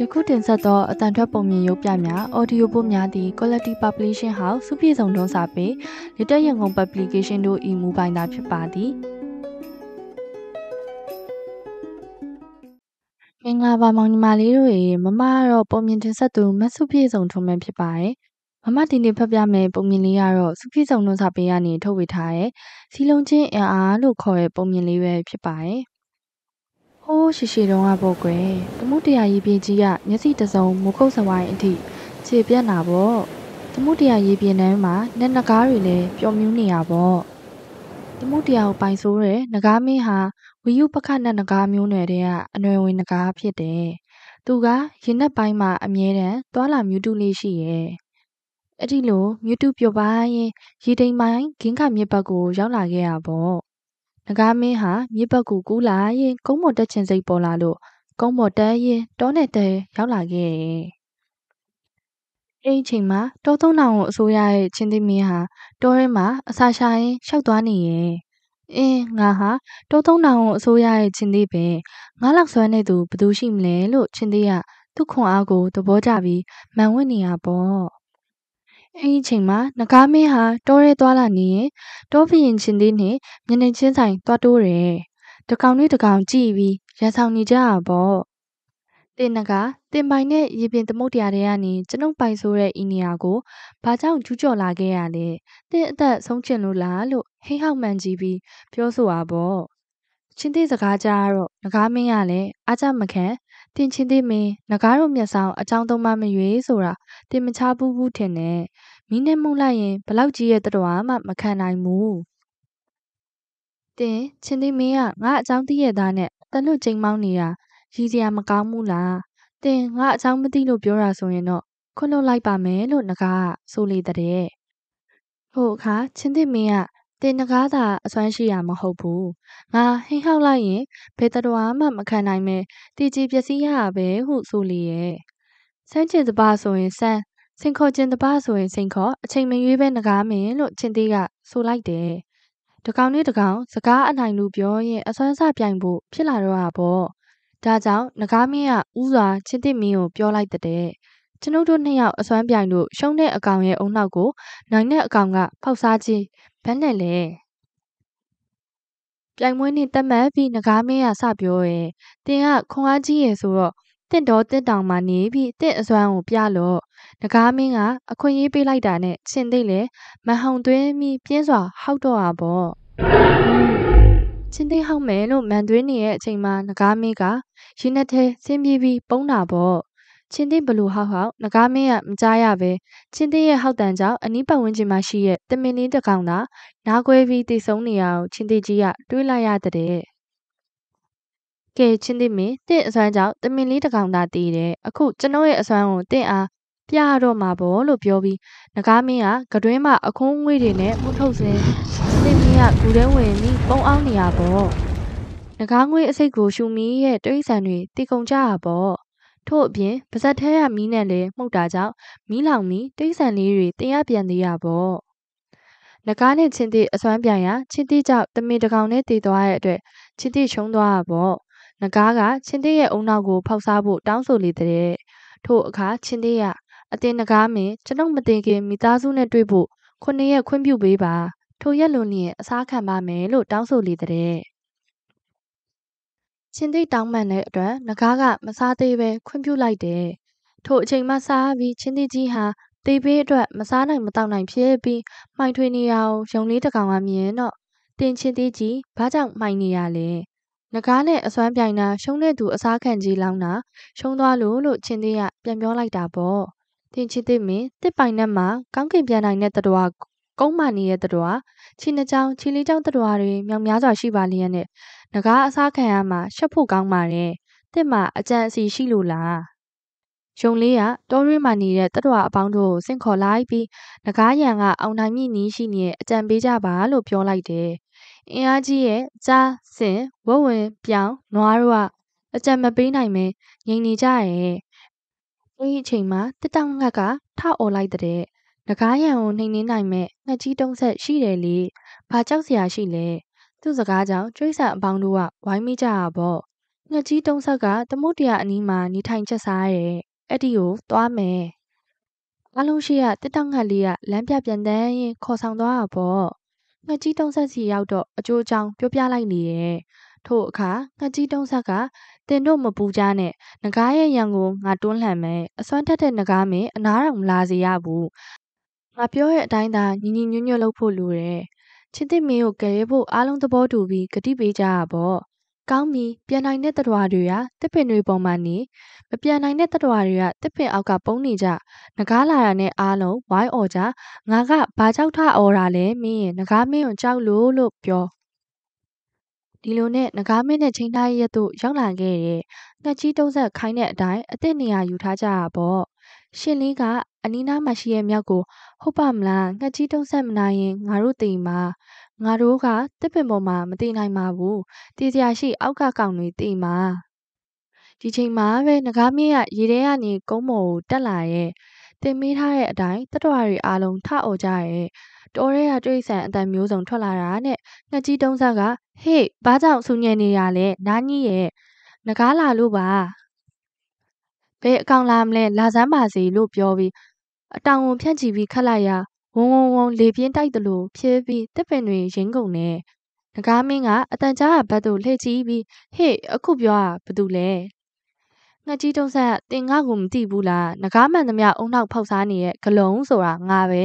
ယခုတင်ဆက်သောအတန်ထွက်ပုံမြင်ရုပ်ပြများ audio ပို့များသည့် Quality Publishing House စုပြည့်စုံတွန်းစာပေလက်တက်ရန်ကုန် Publication တို့၏မူပိုင်သာဖြစ်ပါသည်မင်္ဂလာပါမောင်ညီမလေးတို့ရေမမကတော့ပုံမြင်တင်ဆက်သူမဆုပြည့်စုံထုံးမှန်ဖြစ်ပါတယ်မမဒီနေ့ဖတ်ပြမယ့်ပုံမြင်လေးကတော့စုပြည့်စုံတွန်းစာပေကနေထုတ်ဝေထားတဲ့စီလုံးချင်း LR လို့ခေါ်တဲ့ပုံမြင်လေးပဲဖြစ်ပါတယ်ကိုရှိရှိတုန်းကပေါ့ကွယ်။သမုတရားရေးပြင်ကြီးကမျက်စိတစုံမခုတ်စဝိုင်းအထိခြေပြက်လာပေါ့။သမုတရားရေးပြင်နှမ်းမှာနဲ့နဂါးတွေလည်းပျော်မြူးနေရပေါ့။သမုတရားကိုပိုင်ဆိုးတဲ့နဂါးမင်းဟာဝီယုပခနဲ့နဂါးမျိုးနွယ်တွေကအနွယ်ဝင်နဂါးဖြစ်တယ်။သူကရင်နက်ပိုင်းမှာအမြဲတမ်းသွာလာမြူတူလေးရှိရဲ့။အဲ့ဒီလိုမြူတူပျော်ပါရင်ရေတိမ်ပိုင်းဂင်းခမြစ်ဘက်ကိုရောက်လာခဲ့ရပေါ့။နဂါမင်းဟာမြစ်ဘက်ကိုကူးလာရင် ကုန်းပေါ်တက်ချင်စိတ်ပေါ်လာလို့ကုန်းပေါ်တက်ရင်တောနဲ့တဲရောက်လာခဲ့တယ်။အဲ့ဒီချိန်မှာတောသုံးတောင်ကိုအစိုးရရဲ့ချင်းသိမင်းဟာတောထဲမှာအစာရှာရင်းရှောက်သွားနေရဲ့။အင်းငါဟာတောသုံးတောင်ကိုအစိုးရရဲ့ချင်းသိပဲငါလောက်ဆွမ်းနေသူဘယ်သူရှိမလဲလို့ချင်းသိကသူ့ခွန်အားကိုသဘောကျပြီးမန်ဝင့်နေရပေါ့။အဲဒီအချိန်မှာနဂါးမင်းဟာတောထဲသွားလာနေရင်တောဖရင်ချင်းသေးနဲ့မျက်နှာချင်းဆိုင်သွားတိုးတယ်။တကောင်နဲ့တကောင်ကြည့်ပြီးရန်ဆောင်နေကြတာပေါ့။တင်နကတင်ပိုင်နဲ့ရေပြင်သမုတ်တရားတွေကနေကျွန်ုပ်ပိုင်ဆိုတဲ့ဤနေရာကိုဘာကြောင့်ကျူးကျော်လာခဲ့ရလဲ။တင်အသက်ဆုံးချင်လို့လားလို့ဟိဟောက်မှန်ကြည့်ပြီးပြောဆိုတာပေါ့။ချင်းသေးစကားကြားတော့နဂါးမင်းကလည်းအားကြမခံတင်ချင်းသေးမင်းငကားတို့မျက်စောင်းအကြောင်းသုံးပါမရွေးဆိုတာတင်မချဘူးဘူးထင်တယ်မင်းနဲ့မှုန်လိုက်ရင်ဘလောက်ကြီးရဲ့တတော်မှမခံနိုင်ဘူးတင်ချင်းသေးမင်းကငါအကြောင်းသိရသားနဲ့တလွတ်ချိန်မောင်းနေတာရည်စရာမကောင်းဘူးလားတင်ငါအကြောင်းမသိလို့ပြောတာဆိုရင်တော့ခွလွတ်လိုက်ပါမယ်လို့ငကားကဆိုလေတဲ့ဟိုအခါချင်းသစ်မင်းကတင်တကားသာအစွမ်းရှိရမဟုတ်ဘူး။ငါဟိဟောက်လိုက်ရင်ဘယ်တော်မှမခံနိုင်မဲတည်ကြည်ပျက်စီးရပဲဟုဆိုလေရဲ့။စမ်းချင်တပါဆိုရင်စမ်းစင်ခေါ်ခြင်းတပါဆိုရင်စင်ခေါ်အချိန်မရွေးပဲငကားမင်းလို့ချင်းသေးကဆိုလိုက်တယ်။တကောင်နဲ့တကောင်စကားအနိုင်လူပြောရင်အစွမ်းစပြိုင်ဖို့ဖြစ်လာတော့တာပေါ့။ဒါကြောင့်ငကားမင်းကဥစွာချင်းသိမင်းကိုပြောလိုက်တဲ့။ကျွန်ုပ်တို့နှစ်ယောက်အစွမ်းပြိုင်လို့ရှုံးတဲ့အကောင်ရဲ့အုံနောက်ကို နိုင်တဲ့အကောင်ကဖောက်စားခြင်းဘတ်နဲ့လဲပြိုင်ပွဲနေ့တက်မှတ်ပြီးငကားမင်းကစပြောရဲ့တင်ကခွန်အားကြီးရဲ့ဆိုတော့တင့်တော်တင့်တောင်မှာနေပြီးတင့်အစွမ်းကိုပြလို့ငကားမင်းကအခွင့်ရေးပေးလိုက်တာနဲ့ရှင်သိလေမဟောင်သွင်းမိပြင်းစွာဟောက်တော့ဟာပေါ့ရှင်သိဟောက်မယ်လို့မန်သွင်းနေတဲ့အချိန်မှာငကားမင်းကရင်းနှက်သေးဆင်းပြေးပြီးပုံးတာပေါ့ချင်းတင်ဘလူဟောက်ဟောက်ငကားမင်းကမကြားရပဲချင်းတင်ရဲ့ဟောက်တန်ကြောင့်အနီးပတ်ဝန်းကျင်မှာရှိတဲ့တမင်င်းတကောင်သာနားခွဲပြီးတည်ဆုံနေရအောင်ချင်းတင်ကြီးကတွေးလိုက်ရတဲ့ကဲချင်းတင်မင်းတင့်အစွမ်းကြောင့်တမင်လေးတကောင်သာတည်တယ်အခု ကျွန်တော်ရဲ့အစွမ်းကိုတင့်အားပြရတော့မှာပေါ့လို့ပြောပြီးငကားမင်းကကတွင်းမှာအခုံးငွေတွေနဲ့မှုထုတ်စင်းတင်မင်းကဂူထဲဝင်ပြီးပုံအောင်နေရပေါ့ငကားငွေအစိတ်ကိုရှူမီရဲ့တိရိစ္ဆာန်တွေတည်ကုန်ကြတာပေါ့ထို့အပြင်ပါဇက်ထဲရမီးနဲ့လည်းမှုတ်တာကြောင့်မီးလောင်ပြီးတိတ်ဆန်လေးတွေတင်ရပြန်သေးရပေါ့။နဂါးနဲ့ချင်းတိအစွမ်းပြန်ရချင်းတိကြောင့်တမင်တကောင်နဲ့တည်သွားတဲ့အတွက်ချင်းတိရှုံးသွားရပေါ့။နဂါးကချင်းတိရဲ့အုံနောက်ကိုဖောက်စားဖို့တောင်းဆိုလေတဲ့။ထို့အခါချင်းတိကအတင်နဂါးမင်းကျွန်ုပ်မတင်ခင်မိသားစုနဲ့တွေ့ဖို့ခုနှစ်ရက်ခွင့်ပြုပေးပါ။ထိုရက်လွန်ရင်အစားခံပါမယ်လို့တောင်းဆိုလေတဲ့။ရှင်သည့်တောင်းပန်တဲ့အတွက်ငကားကမစားသေးပဲခွင့်ပြုလိုက်တယ်။ထို့အချိန်မှစားပြီးချင်းသည့်ကြီးဟာတေးဘေးအတွက်မစားနိုင်မတောက်နိုင်ဖြစ်ပြီးမှိုင်ထွေနေရအောင်ရုံလေးတစ်ကောင်ကမြင်တော့တင်ချင်းသည့်ကြီးဘာကြောင့်မှိုင်နေရလဲ။ငကားနဲ့အစွမ်းပြိုင်တာရှုံးတဲ့သူအစားခံကြီးလောင်းတာရှုံးသွားလို့လို့ချင်းသည့်ကပြန်ပြောလိုက်တာပေါ့။တင်ချင်းသည့်မင်းတစ်ပိုင်နဲ့မှကောင်းကင်ပြန်နိုင်တဲ့တတော်ကုန်းမာနေတဲ့တတော်၊ချင်းနှချောင်း၊ချင်းလေးချောင်းတတော်တွေမြောင်များစွာရှိပါလျက်နဲ့ငကားအစားခံရမှရှက်ဖို့ကောင်းပါတယ်။တစ်မှအကြံအစီရှိလို့လား။ရုံလေးကတောရွေးမှနေတဲ့တတော်အပေါင်းတို့ကိုစင့်ခေါ်လိုက်ပြီးငကားရန်ကအောင်နိုင်မိနီးရှိနေတဲ့အကြံပေးကြပါလို့ပြောလိုက်တယ်။အင်အားကြီးရဲ့ကြားစင်ဝက်ဝင်ပြောင်းနွားတို့ကအကြံမပေးနိုင်မဲငြိမ်နေကြရဲ့။အဲဒီအချိန်မှာတစ်တောင်ငတ်ကထအော်လိုက်တဲ့။တကားရံကိုနှိမ်နှင်းနိုင်မဲ့ငှက်ကြီးတုံးဆက်ရှိတယ်လေ။ဘာကြောက်စရာရှိလဲ။သူ့စကားကြောင့်ကျွိဆန်အပေါင်းတို့ကဝိုင်းမိကြတာပေါ့။ငှက်ကြီးတုံးဆက်ကတမုတ်တရာအနီးမှာနေထိုင်ချက်စားရဲ။အဲ့ဒီကိုသွားမယ်။အလုံးရှိရတက်တောက်ငှက်လေးကလမ်းပြပြန်တန်းရင်ခေါ်ဆောင်သွားတာပေါ့။ငှက်ကြီးတုံးဆက်စီရောက်တော့အကျိုးအကြောင်းပြောပြလိုက်နေရဲ့။ထို့အခါငှက်ကြီးတုံးဆက်ကတင်တို့မပူကြနဲ့ငကားရဲ့ရံကိုငါတွန်းလှန်မယ်အစွမ်းထက်တဲ့ငကားမင်းအနားတော်မလာစေရဘူးငါပြောတဲ့အတိုင်းသာညီညီညွတ်ညွတ်လုပ်ဖို့လိုတယ်။ချစ်တဲ့မင်းကိုကယ်ရဖို့အားလုံးသဘောတူပြီးဂတိပေးကြတာပေါ့။ကောင်းပြီပြန်နိုင်တဲ့တတော်တွေကတစ်ပင်တွေပေါ်မှာနေမပြန်နိုင်တဲ့တတော်တွေကတစ်ပင်အောက်ကပုန်းနေကြငကားလာတာနဲ့အားလုံးဝိုင်းအော်ကြငါကဘာကြောက်ထအော်တာလဲမင်းရင်ငကားမင်းကိုကြောက်လို့လို့ပြောဒီလိုနဲ့ငကားမင်းနဲ့ချိန်ထားရက်တို့ရောက်လာခဲ့တဲ့ငှက်ကြီးတုံးဆက်ခိုင်းတဲ့အတိုင်းအစ်စ်နေရာယူထားကြတာပေါ့ရှင်လေးကအနီးနားမှာရှိတဲ့မြောက်ကိုဟုတ်ပါမလားငှက်ကြီးတုံးဆက်မနိုင်ရင်ငါတို့တိမ်မှာငါတို့ကတစ်ပင်ပေါ်မှာမတိနိုင်ပါဘူးတည်စရာရှိအောက်ကကောင်တွေတိမ်မှာဒီချိန်မှာပဲငကားမြင့်ကရေထဲကနေကုန်းမော်ကိုတက်လာရဲ့တင်မေးထားတဲ့အတိုင်းတတော်ရီအားလုံးထအော်ကြရဲ့တော်ရဲရတိရစ္ဆာန်အတန်မျိုးစုံထွက်လာတာနဲ့ငှက်ကြီးတုံးဆက်ကဟေ့ဘာကြောင့်ဆူညံနေရလဲနားကြီးရဲ့ငကားလာလို့ပါဘယ်အကောင်လာမလဲလာစမ်းပါစေလို့ပြောပြီးအတောင်ဝန်ဖြန့်ချီပြီးခတ်လိုက်ရာဝုံဝုံဝုံလေပြင်းတိုက်သလိုဖြည်းပြီးတစ်ပင်တွေရင်းကုန်နေငကားမင်းကအတန်ကြားဘက်သို့လှည့်ကြည့်ပြီးဟေ့အခုပြောတာဘာတူလဲငှက်ကြီးတုံးဆက်တင်ငါ့ကိုမသိဘူးလားငကားမှန်သမျှအုံနောက်ဖောက်စားနေတဲ့ဂလုံးဆိုတာငါပဲ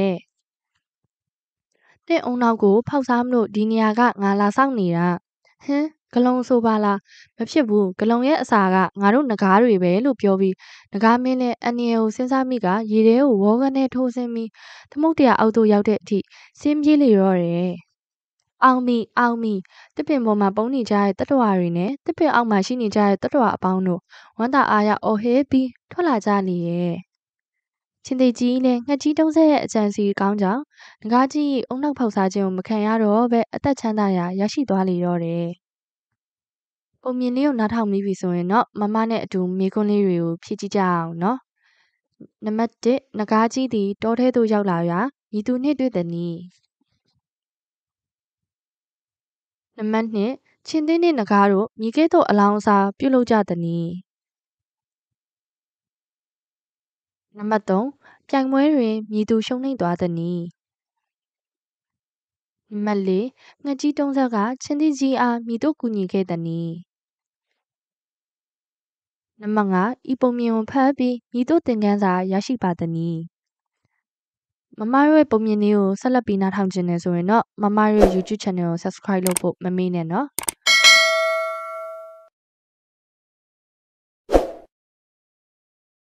တဲ့အောင်နောက်ကိုဖောက်စားမလို့ဒီနေရာကငါလာဆောင်နေတာဟင်းဂလုံဆိုပါလားမဖြစ်ဘူးဂလုံရဲ့အစာကငါတို့ငကားတွေပဲလို့ပြောပြီးငကားမင်းလည်းအန်နီယကိုစဉ်းစားမိက ရေထဲကိုဝေါကနဲ့ထိုးဆင်းပြီးသမုတ်တရာအောက်သို့ရောက်တဲ့အထိဆင်းပြေးလေတော့တယ်အောင်မီအောင်မီတပင်ပေါ်မှာပုံနေကြတဲ့တတဝါတွေနဲ့တပင်အောက်မှာရှိနေကြတဲ့တတဝါအပေါင်းတို့ဝမ်းသာအားရအော်ဟဲပြီးထွက်လာကြလေရဲ့ချင်းသေးကြီးနဲ့ငှက်ကြီးတုံးဆဲရဲ့အကြံစီကောင်းကြောင်ငကားကြီးအုံနောက်ဖောက်စားခြင်းကိုမခံရတော့ပဲအသက်ချမ်းသာရာရရှိသွားလေတော့တယ်ပုံမြင်လေးကိုနားထောင်မိပြီဆိုရင်တော့မမနဲ့အတူမိခွန်းလေးတွေကိုဖြည့်ကြည့်ကြအောင်နော်နံပါတ်1ငကားကြီးသည်တောထဲသို့ရောက်လာရာဤသူနှင့်တွေ့သည်နီနံပါတ်2ချင်းသင်းနှင့်ငကားတို့မိကဲ့သို့အလောင်းအစာပြုလုပ်ကြသည်နီနံပါတ်3ပြိုင်ပွဲတွင်မြည်သူရှုံးနိမ့်သွားသည်နီနံပါတ်4ငှက်ကြီးတုံးဆက်ကချင်းသီးကြီးအားမြည်သူကူညီခဲ့သည်နီနံပါတ်5ဤပုံမြင်ကိုဖတ်ပြီးမိတို့သင်ခန်းစာရရှိပါသနည်းမမရဲ့ပုံမြင်လေးကိုဆက်လက်ပြီးနားထောင်ခြင်းနဲ့ဆိုရင်တော့မမရဲ့ YouTube channel ကို subscribe လုပ်ဖို့မမေ့နဲ့နော်